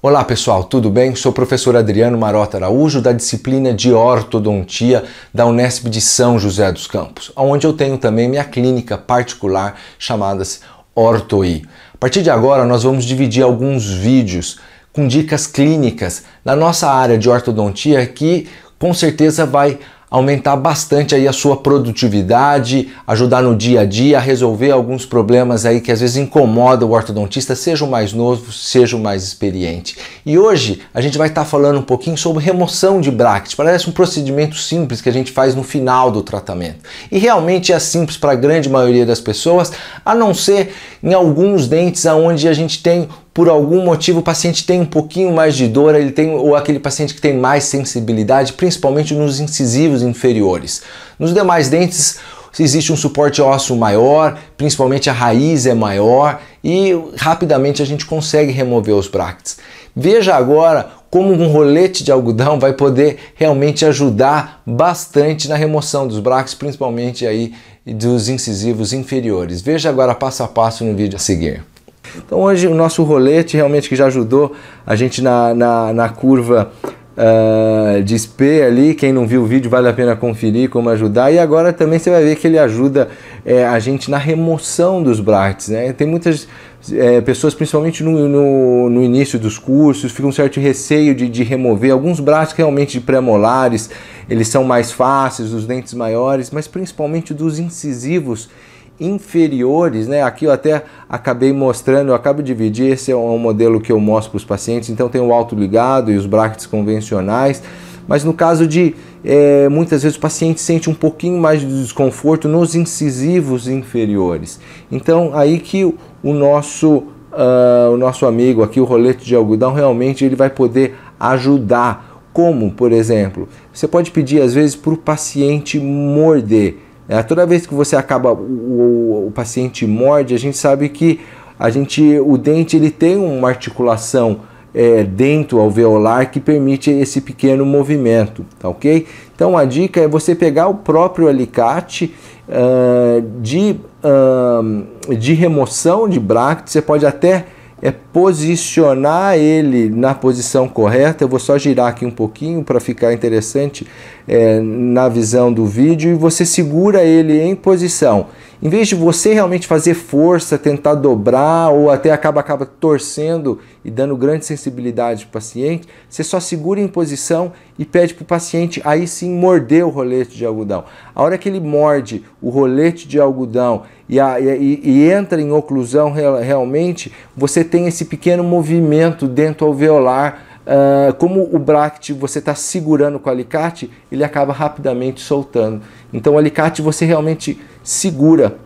Olá pessoal, tudo bem? Sou o professor Adriano Marota Araújo da disciplina de ortodontia da Unesp de São José dos Campos, onde eu tenho também minha clínica particular chamada Ortoi. A partir de agora nós vamos dividir alguns vídeos com dicas clínicas na nossa área de ortodontia que com certeza vai aumentar bastante aí a sua produtividade, ajudar no dia a dia, resolver alguns problemas aí que às vezes incomoda o ortodontista, seja o mais novo, seja o mais experiente. E hoje a gente vai estar tá falando um pouquinho sobre remoção de brackets. Parece um procedimento simples que a gente faz no final do tratamento. E realmente é simples para a grande maioria das pessoas, a não ser em alguns dentes aonde a gente tem por algum motivo o paciente tem um pouquinho mais de dor, ele tem ou aquele paciente que tem mais sensibilidade, principalmente nos incisivos inferiores. Nos demais dentes existe um suporte ósseo maior, principalmente a raiz é maior e rapidamente a gente consegue remover os bractes. Veja agora como um rolete de algodão vai poder realmente ajudar bastante na remoção dos bractes, principalmente aí dos incisivos inferiores. Veja agora passo a passo no vídeo a seguir. Então hoje o nosso rolete realmente que já ajudou a gente na, na, na curva uh, de SP ali, quem não viu o vídeo vale a pena conferir como ajudar. E agora também você vai ver que ele ajuda é, a gente na remoção dos brackets. Né? Tem muitas é, pessoas, principalmente no, no, no, início dos cursos, ficam um certo receio de, de remover. Alguns braços realmente de premolares, eles são mais fáceis, os dentes maiores, mas principalmente dos incisivos inferiores, né? Aqui eu até acabei mostrando, eu acabo de dividir, esse é um é modelo que eu mostro para os pacientes, então tem o alto ligado e os brackets convencionais, mas no caso de é, muitas vezes o paciente sente um pouquinho mais de desconforto nos incisivos inferiores. Então aí que o nosso uh, o nosso amigo aqui, o rolete de algodão, realmente ele vai poder ajudar. Como, por exemplo, você pode pedir às vezes para o paciente morder é, toda vez que você acaba, o, o, o paciente morde, a gente sabe que a gente, o dente ele tem uma articulação é, dentro alveolar que permite esse pequeno movimento, tá ok? Então a dica é você pegar o próprio alicate uh, de, uh, de remoção de bracte, você pode até é posicionar ele na posição correta. Eu vou só girar aqui um pouquinho para ficar interessante é, na visão do vídeo e você segura ele em posição em vez de você realmente fazer força, tentar dobrar ou até acaba, acaba torcendo e dando grande sensibilidade para o paciente, você só segura em posição e pede para o paciente aí sim morder o rolete de algodão. A hora que ele morde o rolete de algodão e, a, e, e entra em oclusão real, realmente, você tem esse pequeno movimento dentro alveolar. Uh, como o bracket você está segurando com o alicate, ele acaba rapidamente soltando. Então, o alicate você realmente segura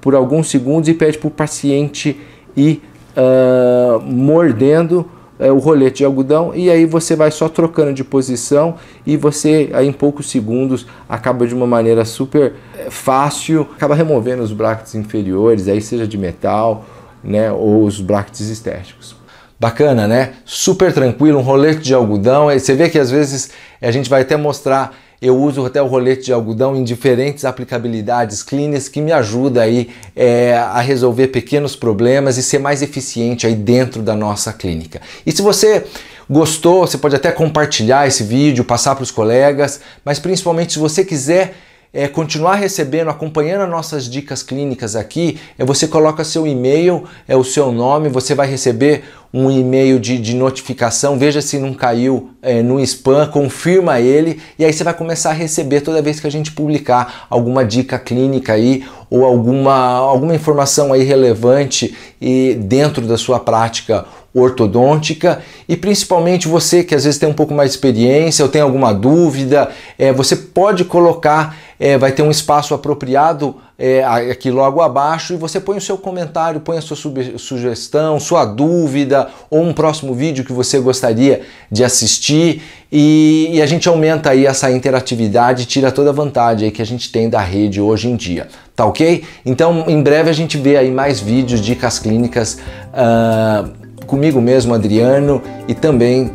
por alguns segundos e pede para o paciente ir uh, mordendo uh, o rolete de algodão e aí você vai só trocando de posição e você aí em poucos segundos acaba de uma maneira super eh, fácil, acaba removendo os brackets inferiores, aí seja de metal né, ou os brackets estéticos. Bacana, né? Super tranquilo, um rolete de algodão. Você vê que às vezes eh, a gente vai até mostrar eu uso até o rolete de algodão em diferentes aplicabilidades clínicas que me ajuda aí é, a resolver pequenos problemas e ser mais eficiente aí dentro da nossa clínica. E se você gostou, você pode até compartilhar esse vídeo, passar para os colegas, mas principalmente se você quiser é, continuar recebendo, acompanhando as nossas dicas clínicas aqui, é você coloca seu e-mail, é o seu nome, você vai receber um e-mail de, de, notificação, veja se não caiu é, no spam, confirma ele e aí você vai começar a receber toda vez que a gente publicar alguma dica clínica aí ou alguma, alguma informação aí relevante e dentro da sua prática ortodôntica e principalmente você que às vezes tem um pouco mais de experiência ou tem alguma dúvida, é, você pode colocar, é, vai ter um espaço apropriado é, aqui logo abaixo e você põe o seu comentário, põe a sua sugestão, sua dúvida ou um próximo vídeo que você gostaria de assistir e, e a gente aumenta aí essa interatividade, e tira toda a vantagem aí que a gente tem da rede hoje em dia, tá ok? Então em breve a gente vê aí mais vídeos, dicas clínicas uh, comigo mesmo, Adriano, e também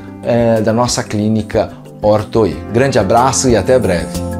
uh, da nossa clínica Ortoi. Grande abraço e até breve!